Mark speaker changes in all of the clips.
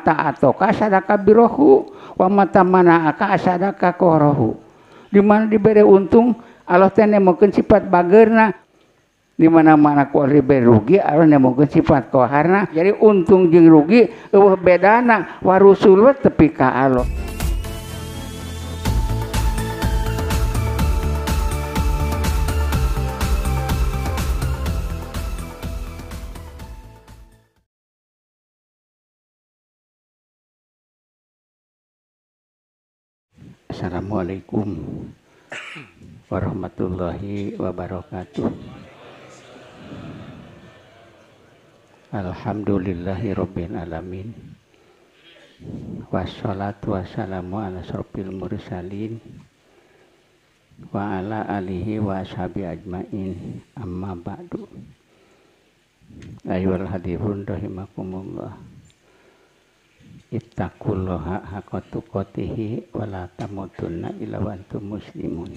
Speaker 1: atau kasada bir wa as di mana di be untung Allah sifat bagerna di mana-mana ku ri rugi Allahfat kohana jadi untung jing rugi bedan war tepi ka Allah Assalamualaikum warahmatullahi wabarakatuh. Alhamdulillahi rabbil alamin. Wassalatu wassalamu ala asrofil mursalin wa ala alihi wa ashabi ajmain amma ba'du. Ayuhal hadirun rahimakumullah ittaqullaha haqqa tuqatih wa la tamutunna illa wa antum muslimun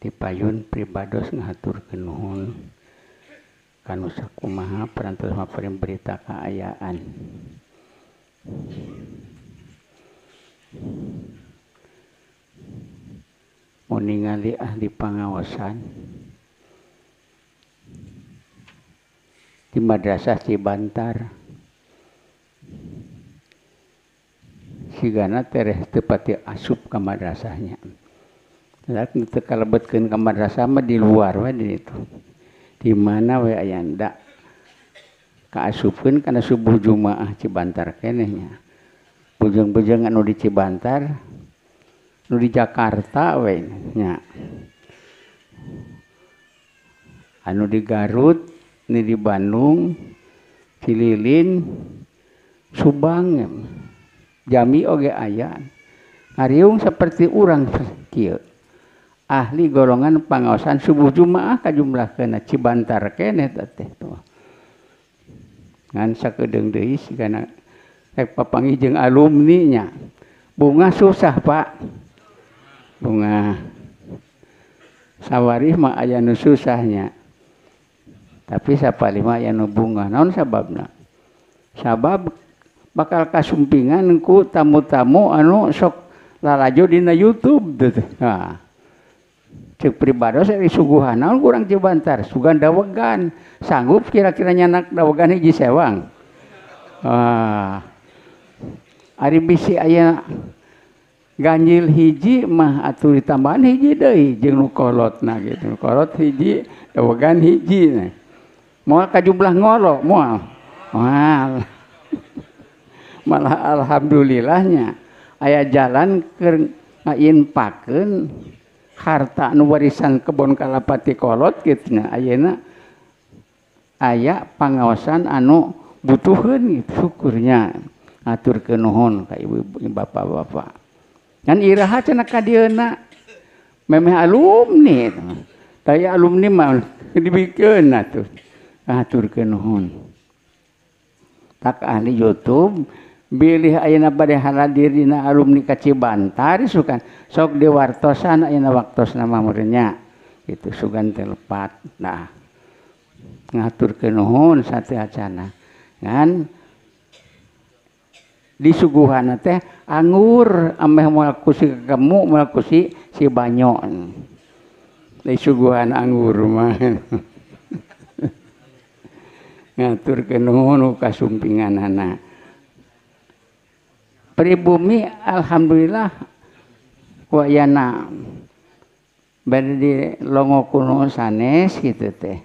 Speaker 1: di payun pribados ngatur nuhun kanu sakumaha perantos maparing berita kaayaan meningali ahli pengawasan di Madrasah Cibantar. Si Gana tereh tepati asup ke madrasahnya. itu kalau kalebetkan ke madrasah mah di luar wah di itu. Di mana we ayanda kaasupkeun karena subuh Jumaah Cibantar nya. Bujang-bujang anu di Cibantar nu di Jakarta wae nya. Anu di Garut di Bandung dililin Subang Jami oge aya hariium seperti orang kecil ahli golongan panngkasan subuh jumaah Ka jumlah kena cibantar Ken keng karenagi alumninya bunga susah Pak bunga sawwarihmah ayanu susahnya tapi siapa bunga na sabab sabab bakalkahumpingan eku tamu-tamu anu sok lalaju di YouTube ce pribadahguhan kurang jebantar sugan dawegan sanggup kira-kiranya na dagan hijji sewang ah. Arii aya ganjil hiji mahatur tambahan hijjit hij dagan hijji jumlah ngorok maal malah alhamdulillahnya aya jalan ke paken harta anu warisan kebonkalapatikolot aya pengawasan anu butuhni syukurnya aturkenonbu bapak-bapak dan hat en alumni kayak alumni mal bikin tuh ngaturken tak ahli YouTube be bad ni cibantari suka sok de wartosan waktu namanya itu su telepat ngaturkenhun sateana kan disuguhan teh anggur amehku gemukku si banyonguguhan anggurha ngatur kenono kasumpingan anak pribumi alhamdulillah wayana berdi longo kuno sanes gitu teh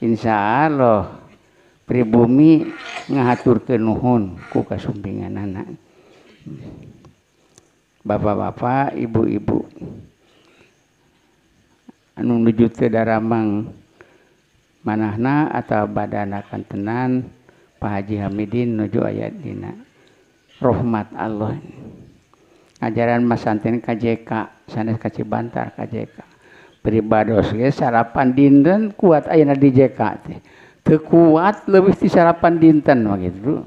Speaker 1: insya Allah pribumi ngatur kenuhun ku kasumpingan anak bapak-bapak ibu-ibu anu menuju ke daramang manahna atau badan kantenan pahaji Hamidn nuju ayatrahmat Allah ajaran masantin KJK san bantar KJK priba sarapan dinten kuat air diJKkuat lebih di sarapan dinten gitu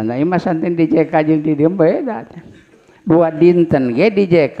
Speaker 1: diJ buat dinten diJK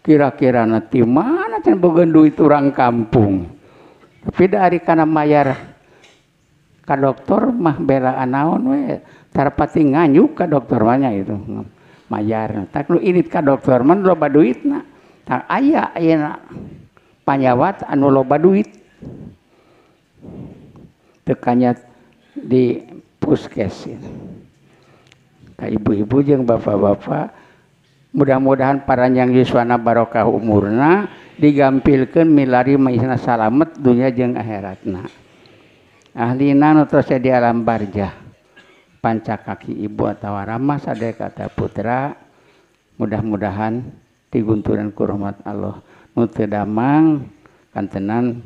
Speaker 1: kira-kira nanti mana yang bogan itu orang kampung tapi dari karena mayar ka dokter mah bela anaon we tarpati nganyuk ka dokter mahnya itu mayar tak lu irit ka dokter man loba duit na tak ayah ayeuna panyawat anu loba duit tekanya di puskes ka ibu-ibu yang bapak-bapak mudah-mudahan parajang Yuswana Barkah umurna digaampilkan milari mainna salamet dunya jeng akhiratna ahlina di alam barjah panca kaki ibu atawa Ramah adaai kata putra mudah-mudahan tiguntuuran kurmat Allah nudamang kantenan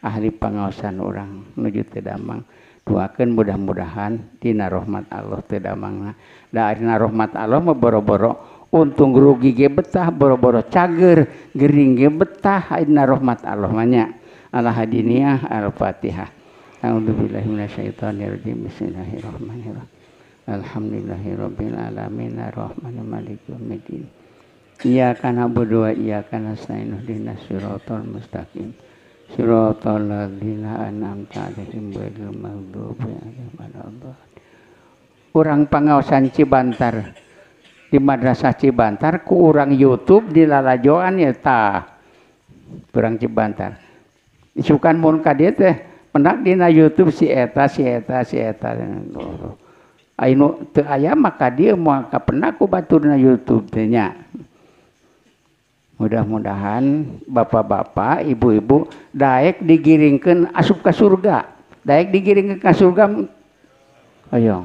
Speaker 1: ahli panolsan orang nujud tedamang tuakan mudah-mudahan Tinarahhmat Allah tedamanga darirahmat Allah meboro-boro untuk untung rugi ge betah boro-boro cager gering ge betah inna rahmat Allah manya ala hadiniah al-fatihah A'udzubillahi rajim bismillahirrahmanirrahim Alhamdulillahirabbil alamin arrahmanir malik yaumiddin Iyyaka na'budu wa iyyaka nasta'in ihdinas siratal mustaqim siratal ladzina an'amta 'alaihim ghairil maghdubi 'alaihim waladdallin orang pangaosan Cibantar di Madrasah Cibantar ku orang YouTube di lalajoan ya ta kurang Cibantar isukan mun kadia teh di dina YouTube si eta si eta si eta Aino teu aya maka dia mau penak ku baturna YouTube teh nya mudah-mudahan bapak-bapak ibu-ibu daek digiringkan asup ke surga daek digiringkan ke surga ayo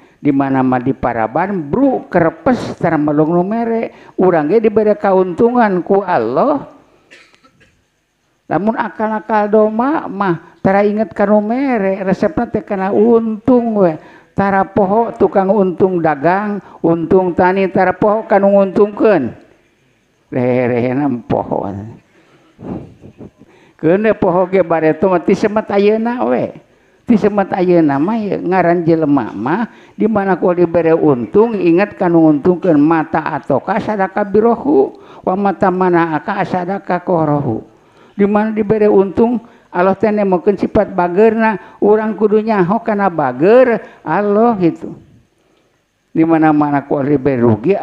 Speaker 1: punya di manamadi paraban brok kerpestara melung numerek urangnya di iba kauntungan ku Allah namun akankal domakmahtara inget kalaurek resep karena untungtara pohok tukang untung dagang untung tanani tara pohok kanguntungkanam pohonho mati semwe sempat aya nama ngaran je lema di mana ku ibare untung ingat kan nuguntung ke mata atau asada ka birohu mata-mana as di mana di ibare untung Allah sifat bager na urang kudunya hokana na bager Allah gitu dimana-mana ku rugi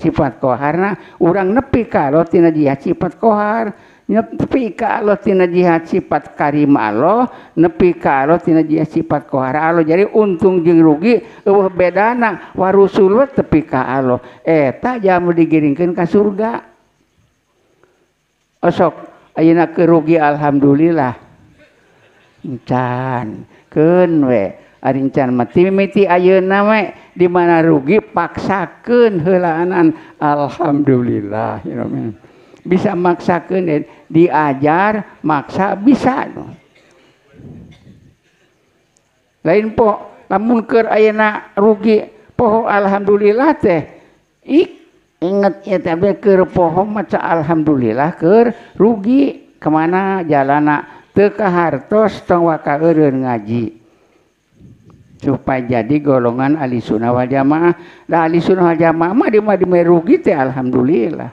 Speaker 1: sifathana urang nepi kalautina dia sifat kohar Allahtina jihadsifat karima Allah nepi kalautina jihad sifat Allah jadi untung di rugi bedanang warul tepi Allahmu digiringkan surga osok ayena ke rugi Alhamdulillahcankencan ah, di mana rugi paksakenhelan Alhamdulillahhirromin bisa maksa kene eh, diajar maksa bisa no. lain po namun ker ayana rugi poho alhamdulillah teh ik inget ya tapi ker poho maca alhamdulillah ker rugi kemana jalana teka hartos tong waka ngaji supaya jadi golongan ahli sunnah wal jamaah. Nah ahli sunnah wal jamaah mah di mah di merugi teh alhamdulillah.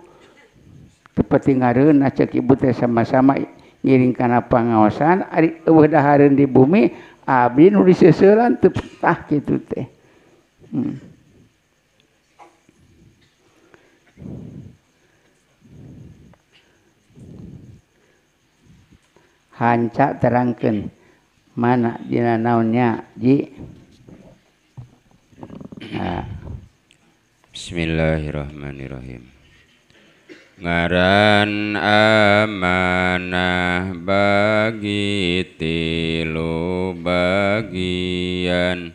Speaker 1: petingarun acak ibu teh sama-sama ngiring kana pangaosan ari eueuh dahareun di bumi abdi nu diseuseuraan teu tah kitu teh hmm. hanca terangkan mana dina naonnya ji
Speaker 2: nah. Bismillahirrahmanirrahim ngaran amanah bagi tilu bagian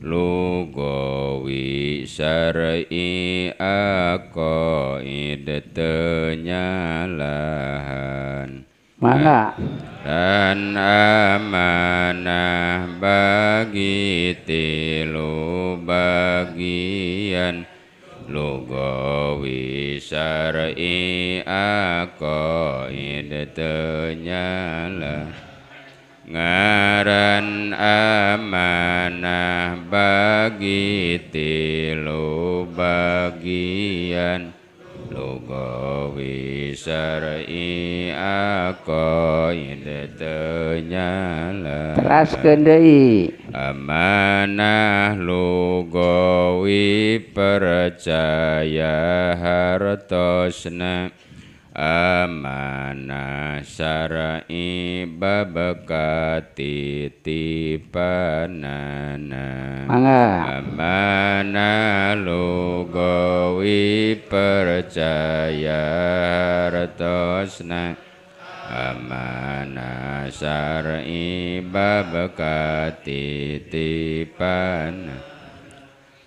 Speaker 2: lugawi syar'i aqaid tenyalahan mana dan amanah bagi tilu bagian lugawi syar'i aqaid tenyala ngaran amanah bagi tilu bagian lugawi syar'i aqaid tenyala teras kendai amanah lugawi percaya hartosna amana sarai babaka titipanana mangga amana lugawi percaya retosna amana sarai babaka titipanana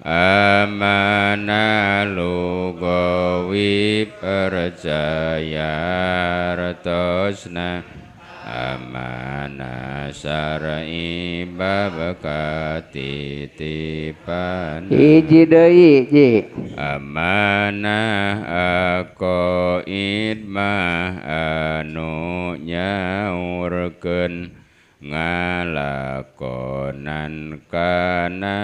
Speaker 2: amana gawi percaya retosna amana sarai babakati tipan
Speaker 1: iji deui ji
Speaker 2: amana aqaid anunya anu ngalakonan kana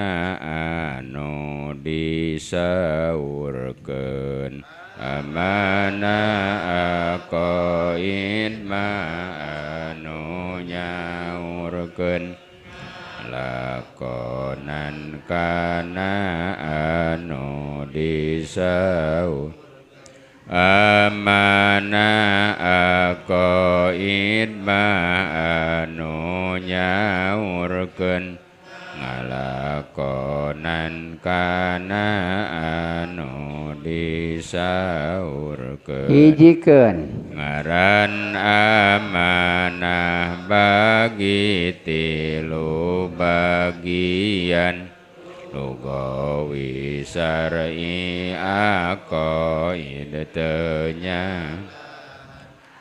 Speaker 2: anu disaurkeun amana akoin ma anu nyaurkeun lakonan kana anu disaurkeun amana aqaid ma anu nyaurkeun ngalakonan kana anu urgen
Speaker 1: hijikeun
Speaker 2: ngaran amanah bagi tilu bagian lugawi syar'i aku tenya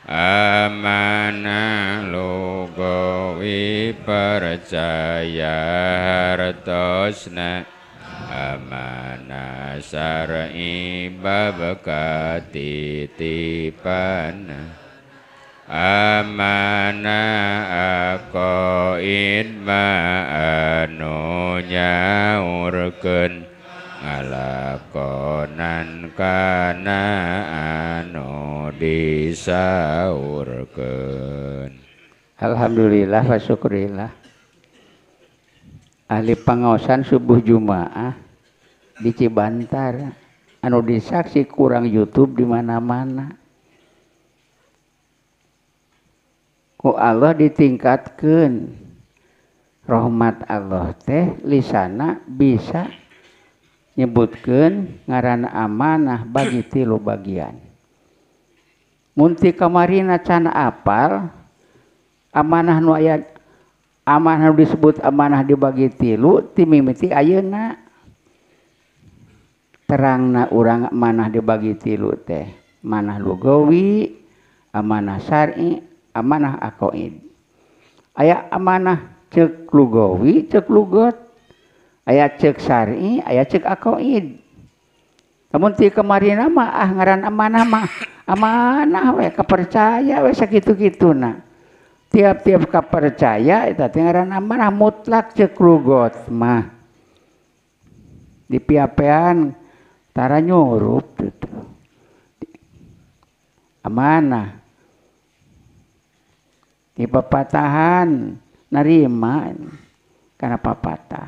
Speaker 2: amanah lugawi percaya hartosna amanah syar'i bab katitipanah amana aqaid ma anu nyaurkeun ngalakonan kana anu disaurkeun
Speaker 1: Alhamdulillah wa syukurillah ahli pangaosan subuh Jumaah di Cibantar anu disaksi kurang YouTube di mana-mana Allah ditingkatkan rahmat Allah tehlisana bisa nyebutkan ngaran amanah bagi tilu bagian munti kemarincana apal amanah nu ayaat amanah disebut amanah dibagi tilu timti ayena terangna orang amanah dibagi tilu teh manah lugawi amanahsari a amanah akoid Ayah amanah cek lugawi cek lugot Ayah cek sari ayah cek akoid namun ti kemarin nama ah ngaran amanah mah amanah we kepercaya we segitu gitu nak tiap-tiap kepercaya itu ngaran amanah mutlak cek lugot mah di piapean taranya nyurup gitu amanah punya pepatahan neman karena papata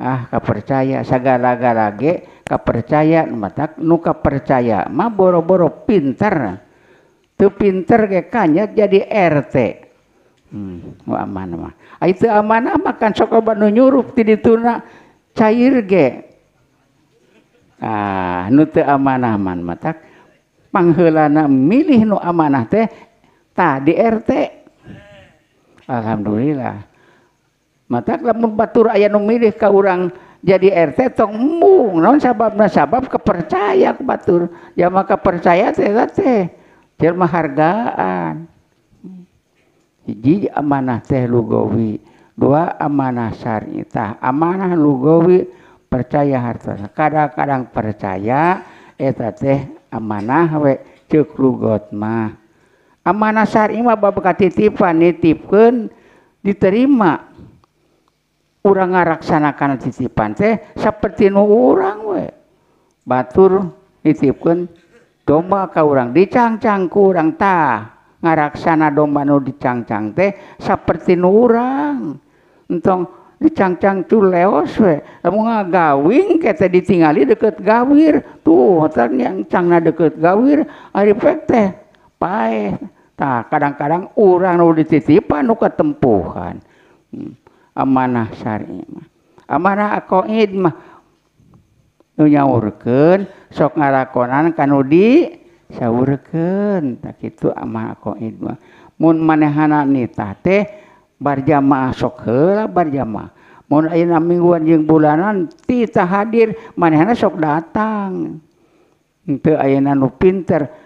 Speaker 1: ah kau percaya se gara-gara ge kau percaya mata nuka percayamah boro-boro pinter tuh pinter ke kanya jadi RT itu a kan soka nyuuna cairnut ah, aman mata penglanana milih Nu amanah teh ya Nah, di RT. Alhamdulillah. Mata lamun batur aya nu milih ka urang jadi RT tong embung naon sababna sabab kepercaya ku batur. Ya maka percaya teh teh cer hargaan. Hiji amanah teh lugawi, dua amanah syar'i amanah lugawi percaya harta. Kadang-kadang percaya eta teh amanah we ceuk lugot mah. ma ba diterima orang ngarakanaakan siisipan teh seperti nu orang batur domba kaugg kurangtah ngaraksana domba nu digg teh seperti nurangngggos kamu nga diali deket gawir tuh hotel yang deket gawirrif teh kadang-kadang rang nudi tiitipan nu keuhan amanahsarimah amanah ako idmahnyawur sok ngalakkonan kandiur tak itu amamah mane nitate barjama so barjama mingguan bulanan ti hadir maneh sok datangan nu pinter,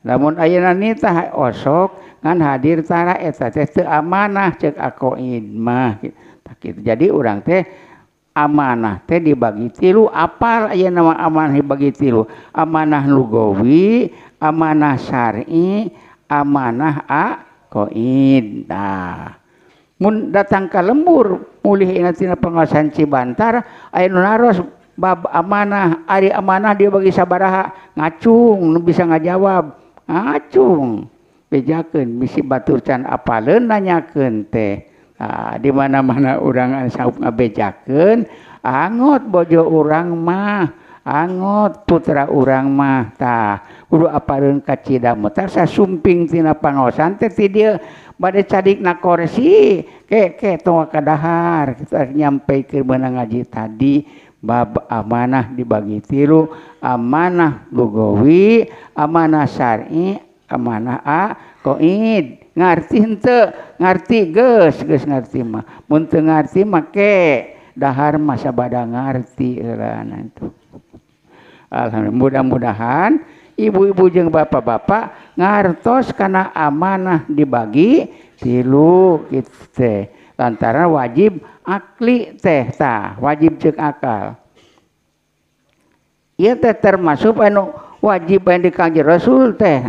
Speaker 1: namun aan nitah osok ngan hadirtara et amanah ce akoinmah jadi orang teh amanah teh dibagi tiru a apa aya nama ama nih bagi tiru amanah Lugowi amanahsari amanah a koin datang ke lembur mulih ingattina pengsan Cibantaruna amanah Ari amanah dia bagi saabaha ngacung bisa ngajawab. ung bejaken misi baturcan apa le nanyaken teh ah, di mana manana urangan saujakenangott bojo urang mahanggo putra urangmahtaguru apa katar sumpingtina pan bad cadik na koresi ke to kahar nyammpai ke ben ngaji tadi bab amanah dibagi tiru amanah Lugowi amanahari ama a ko nga ngati masa bad nga Alhamdulil mudah-mudahan ibu-ibu jeung bapak-bapak ngatos karena amanah dibagi siru antara wajib tehta wajib ce akal termasuk en wajibji rasul teh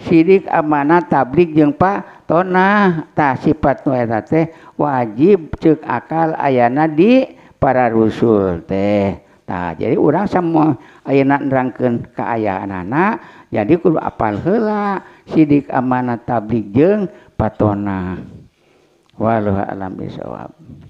Speaker 1: sidik amanah tabrik jeung Pak tona tak sifat teh wajib cek akal ayana di para rasul teh tak jadi orang semua aaknerken keayaan anak jadi kalau apal hela sidik amanah tabrik je patona wa alawab